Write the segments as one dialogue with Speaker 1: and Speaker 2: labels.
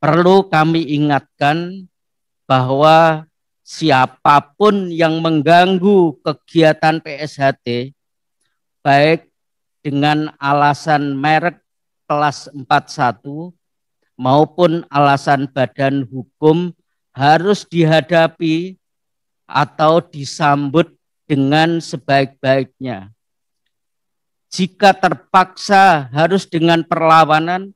Speaker 1: perlu kami ingatkan bahwa siapapun yang mengganggu kegiatan PSHT, baik dengan alasan merek kelas 41 maupun alasan badan hukum harus dihadapi atau disambut dengan sebaik-baiknya. Jika terpaksa harus dengan perlawanan,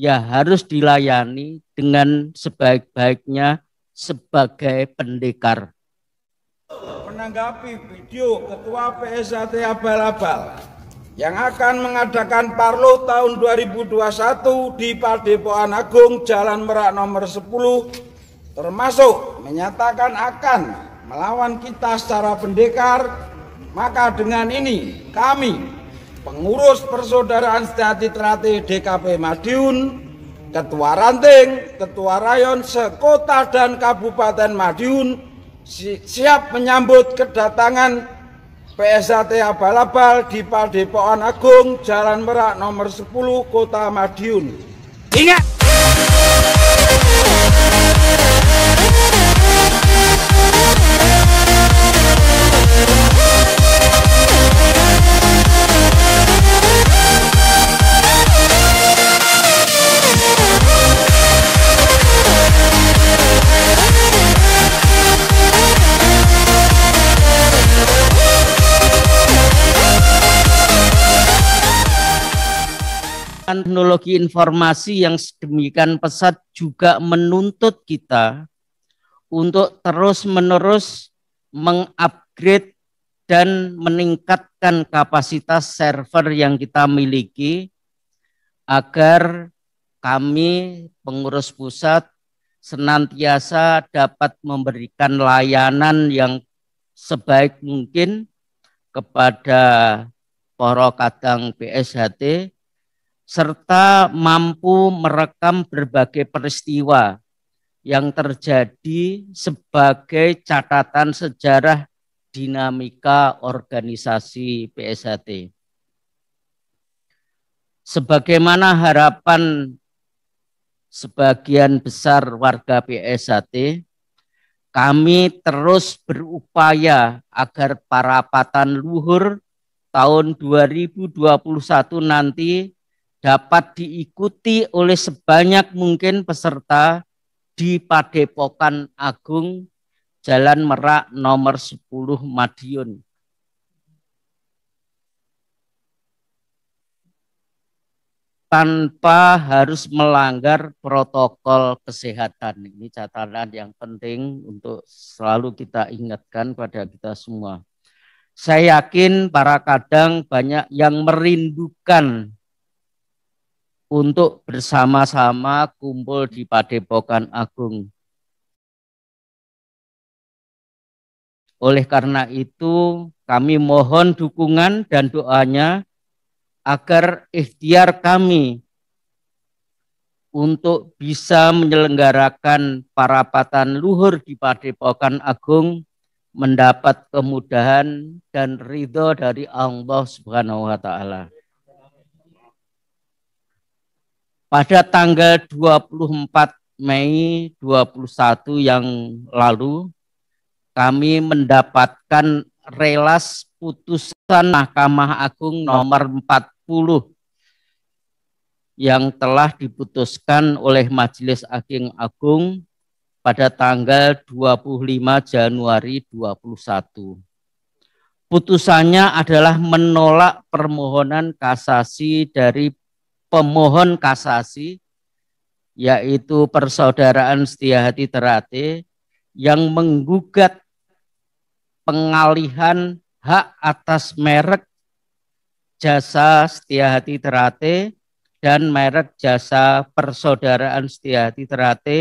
Speaker 1: ya harus dilayani dengan sebaik-baiknya sebagai pendekar.
Speaker 2: Menanggapi video Ketua PSAT Abal-Abal yang akan mengadakan Parlo tahun 2021 di Padepokan Agung Jalan Merak nomor 10 termasuk menyatakan akan melawan kita secara pendekar maka dengan ini kami pengurus persaudaraan sejati terati DKP Madiun, Ketua Ranting, Ketua Rayon sekota dan Kabupaten Madiun si siap menyambut kedatangan PSAT Abalabal di Padepokan Agung, Jalan Merak nomor 10, Kota Madiun. Ingat!
Speaker 1: teknologi informasi yang sedemikian pesat juga menuntut kita untuk terus-menerus mengupgrade dan meningkatkan kapasitas server yang kita miliki agar kami pengurus pusat senantiasa dapat memberikan layanan yang sebaik mungkin kepada Poro Kadang PSHT serta mampu merekam berbagai peristiwa yang terjadi sebagai catatan sejarah dinamika organisasi PSHT. Sebagaimana harapan sebagian besar warga PSHT, kami terus berupaya agar parapatan luhur tahun 2021 nanti dapat diikuti oleh sebanyak mungkin peserta di Padepokan Agung Jalan Merak nomor 10 Madiun. tanpa harus melanggar protokol kesehatan. Ini catatan yang penting untuk selalu kita ingatkan pada kita semua. Saya yakin para kadang banyak yang merindukan untuk bersama-sama kumpul di Padepokan Agung. Oleh karena itu, kami mohon dukungan dan doanya agar ikhtiar kami untuk bisa menyelenggarakan parapatan luhur di Padepokan Agung mendapat kemudahan dan ridho dari Allah Subhanahu wa taala. pada tanggal 24 Mei 21 yang lalu kami mendapatkan relas putusan Mahkamah Agung nomor 40 yang telah diputuskan oleh Majelis Agung Agung pada tanggal 25 Januari 21. Putusannya adalah menolak permohonan kasasi dari pemohon kasasi yaitu persaudaraan setia hati terate yang menggugat pengalihan hak atas merek jasa setia hati terate dan merek jasa persaudaraan setia hati terate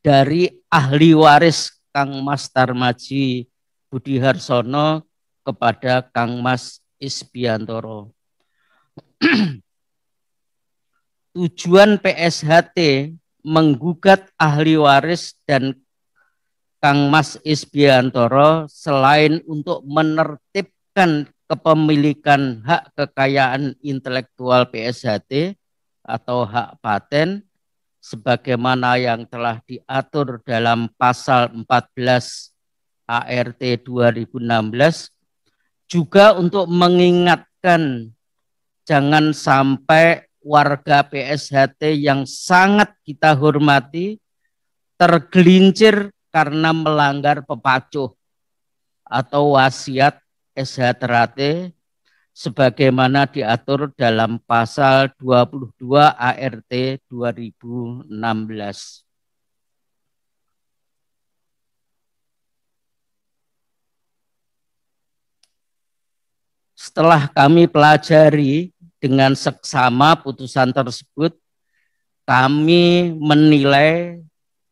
Speaker 1: dari ahli waris Kang Mas Tarmaji Budi Harsono kepada Kang Mas Isbiantoro. tujuan PSHT menggugat ahli waris dan Kang Mas Isbiantoro selain untuk menertibkan kepemilikan hak kekayaan intelektual PSHT atau hak paten sebagaimana yang telah diatur dalam pasal 14 ART 2016 juga untuk mengingatkan jangan sampai warga PSHT yang sangat kita hormati tergelincir karena melanggar pepacuh atau wasiat SHT sebagaimana diatur dalam pasal 22 ART 2016. Setelah kami pelajari dengan seksama putusan tersebut kami menilai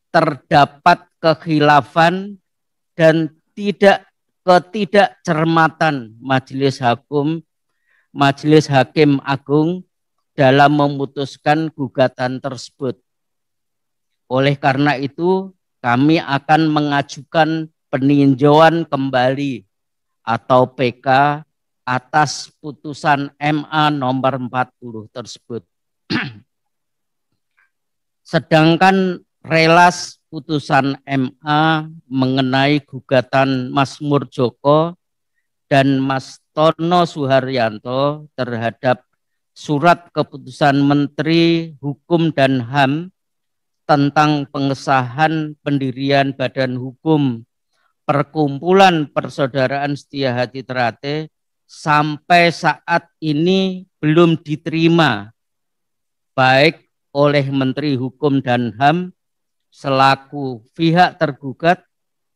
Speaker 1: terdapat kekhilafan dan tidak ketidakcermatan majelis hakim majelis hakim agung dalam memutuskan gugatan tersebut. Oleh karena itu, kami akan mengajukan peninjauan kembali atau PK atas putusan MA nomor 40 tersebut. Sedangkan relas putusan MA mengenai gugatan Mas Murjoko dan Mas Tono Suharyanto terhadap surat keputusan Menteri Hukum dan HAM tentang pengesahan pendirian Badan Hukum Perkumpulan Persaudaraan Setia Hati Terate sampai saat ini belum diterima baik oleh Menteri Hukum dan HAM selaku pihak tergugat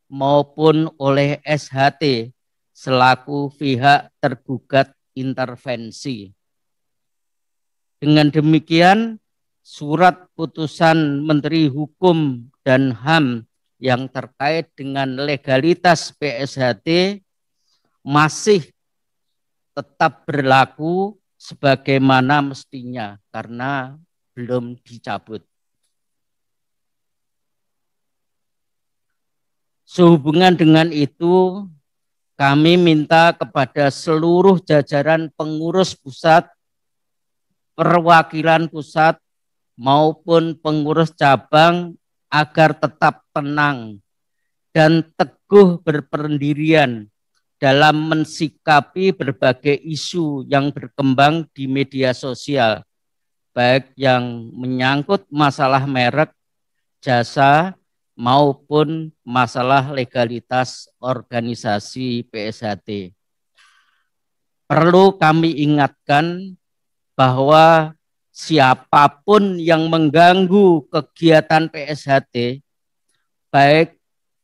Speaker 1: maupun oleh SHT selaku pihak tergugat intervensi. Dengan demikian, surat putusan Menteri Hukum dan HAM yang terkait dengan legalitas PSHT masih tetap berlaku sebagaimana mestinya karena belum dicabut. Sehubungan dengan itu, kami minta kepada seluruh jajaran pengurus pusat, perwakilan pusat, maupun pengurus cabang agar tetap tenang dan teguh berpendirian dalam mensikapi berbagai isu yang berkembang di media sosial, baik yang menyangkut masalah merek, jasa, maupun masalah legalitas organisasi PSHT. Perlu kami ingatkan bahwa siapapun yang mengganggu kegiatan PSHT, baik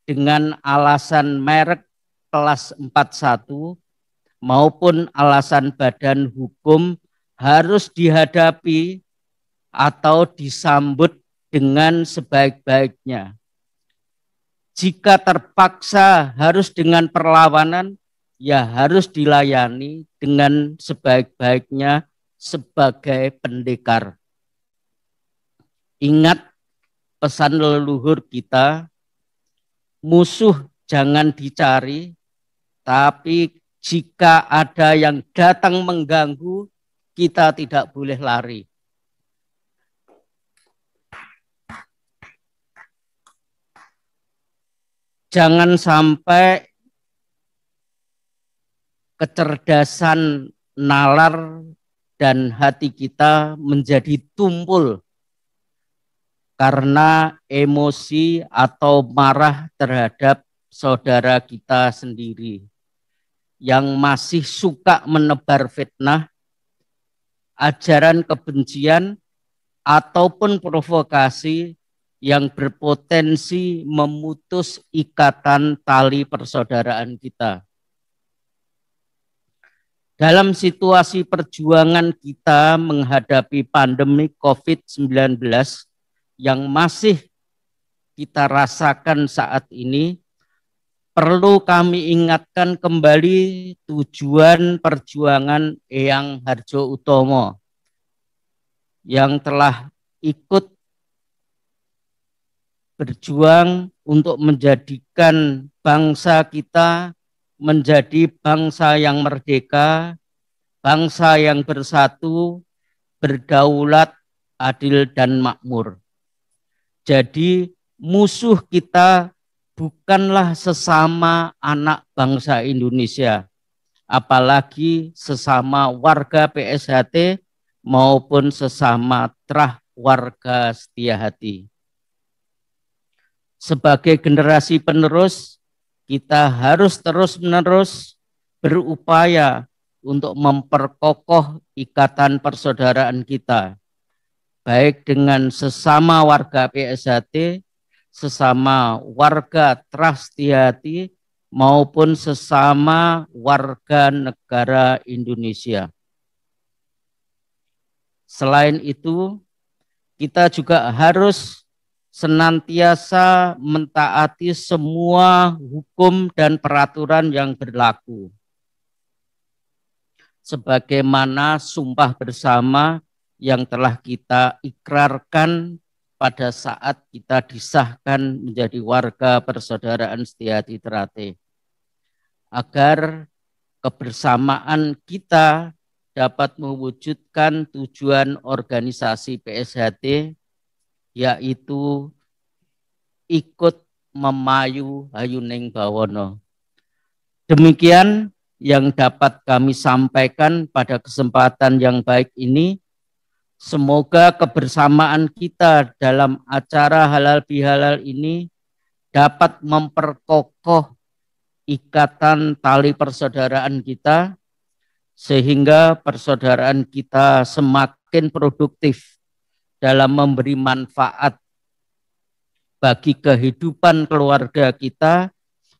Speaker 1: dengan alasan merek kelas 41 maupun alasan badan hukum harus dihadapi atau disambut dengan sebaik-baiknya. Jika terpaksa harus dengan perlawanan, ya harus dilayani dengan sebaik-baiknya sebagai pendekar. Ingat pesan leluhur kita, musuh jangan dicari, tapi jika ada yang datang mengganggu, kita tidak boleh lari. Jangan sampai kecerdasan nalar dan hati kita menjadi tumpul karena emosi atau marah terhadap saudara kita sendiri yang masih suka menebar fitnah, ajaran kebencian, ataupun provokasi yang berpotensi memutus ikatan tali persaudaraan kita. Dalam situasi perjuangan kita menghadapi pandemi COVID-19 yang masih kita rasakan saat ini, perlu kami ingatkan kembali tujuan perjuangan Eyang Harjo Utomo yang telah ikut berjuang untuk menjadikan bangsa kita menjadi bangsa yang merdeka, bangsa yang bersatu, berdaulat, adil dan makmur. Jadi musuh kita bukanlah sesama anak bangsa Indonesia, apalagi sesama warga PSHT maupun sesama terah warga setia hati. Sebagai generasi penerus, kita harus terus-menerus berupaya untuk memperkokoh ikatan persaudaraan kita, baik dengan sesama warga PSHT sesama warga Trastiati maupun sesama warga negara Indonesia. Selain itu, kita juga harus senantiasa mentaati semua hukum dan peraturan yang berlaku. Sebagaimana sumpah bersama yang telah kita ikrarkan pada saat kita disahkan menjadi warga persaudaraan setia hati terate. Agar kebersamaan kita dapat mewujudkan tujuan organisasi PSHT yaitu ikut memayu Hayuning Bawono. Demikian yang dapat kami sampaikan pada kesempatan yang baik ini. Semoga kebersamaan kita dalam acara halal bihalal ini dapat memperkokoh ikatan tali persaudaraan kita sehingga persaudaraan kita semakin produktif dalam memberi manfaat bagi kehidupan keluarga kita,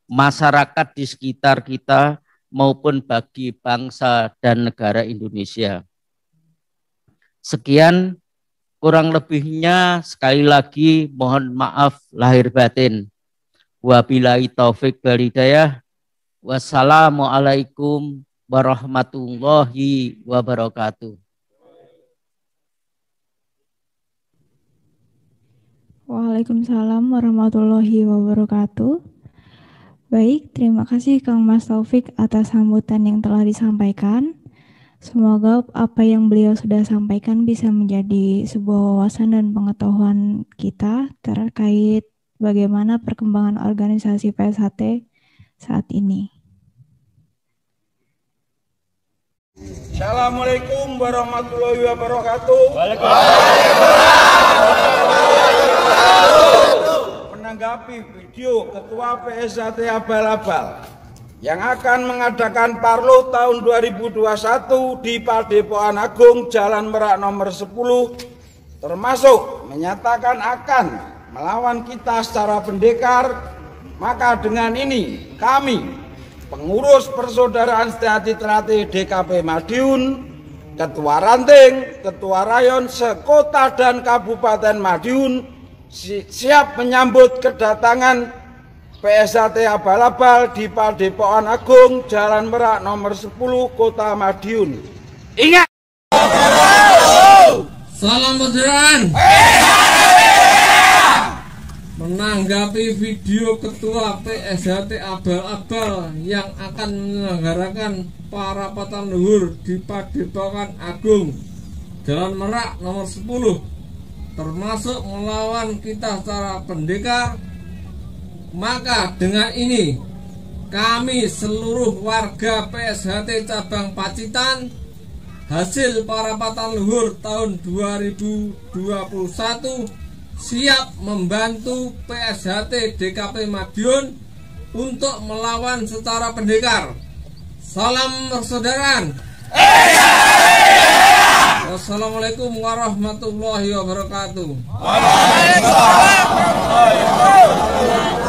Speaker 1: masyarakat di sekitar kita maupun bagi bangsa dan negara Indonesia. Sekian kurang lebihnya sekali lagi mohon maaf lahir batin. Wabillahi taufik walhidayah Wassalamualaikum warahmatullahi wabarakatuh.
Speaker 2: Waalaikumsalam warahmatullahi wabarakatuh. Baik, terima kasih Kang Mas Taufik atas sambutan yang telah disampaikan. Semoga apa yang beliau sudah sampaikan bisa menjadi sebuah wawasan dan pengetahuan kita terkait bagaimana perkembangan organisasi PSHT saat ini. Assalamualaikum warahmatullahi wabarakatuh. Waalaikumsalam Menanggapi video Ketua PSHT Abal-Abal yang akan mengadakan Parlo tahun 2021 di Padepokan Agung Jalan Merak nomor 10 termasuk menyatakan akan melawan kita secara pendekar maka dengan ini kami pengurus persaudaraan sejati terati DKP Madiun Ketua Ranting, Ketua Rayon sekota dan Kabupaten Madiun siap menyambut kedatangan PSAT Abal-Abal di Padepokan Agung, Jalan Merak nomor 10, Kota Madiun. Ingat! Salam moderan! Menanggapi video Ketua PSAT Abal-Abal yang akan menyelenggarakan para patang luhur di Padepokan Agung, Jalan Merak nomor 10, termasuk melawan kita secara pendekar, maka dengan ini kami seluruh warga PSHT cabang Pacitan hasil parapatan luhur tahun 2021 siap membantu PSHT DKP Madiun untuk melawan secara pendekar. Salam persaudaraan. Wassalamualaikum warahmatullahi wabarakatuh. Waalaikumsalam.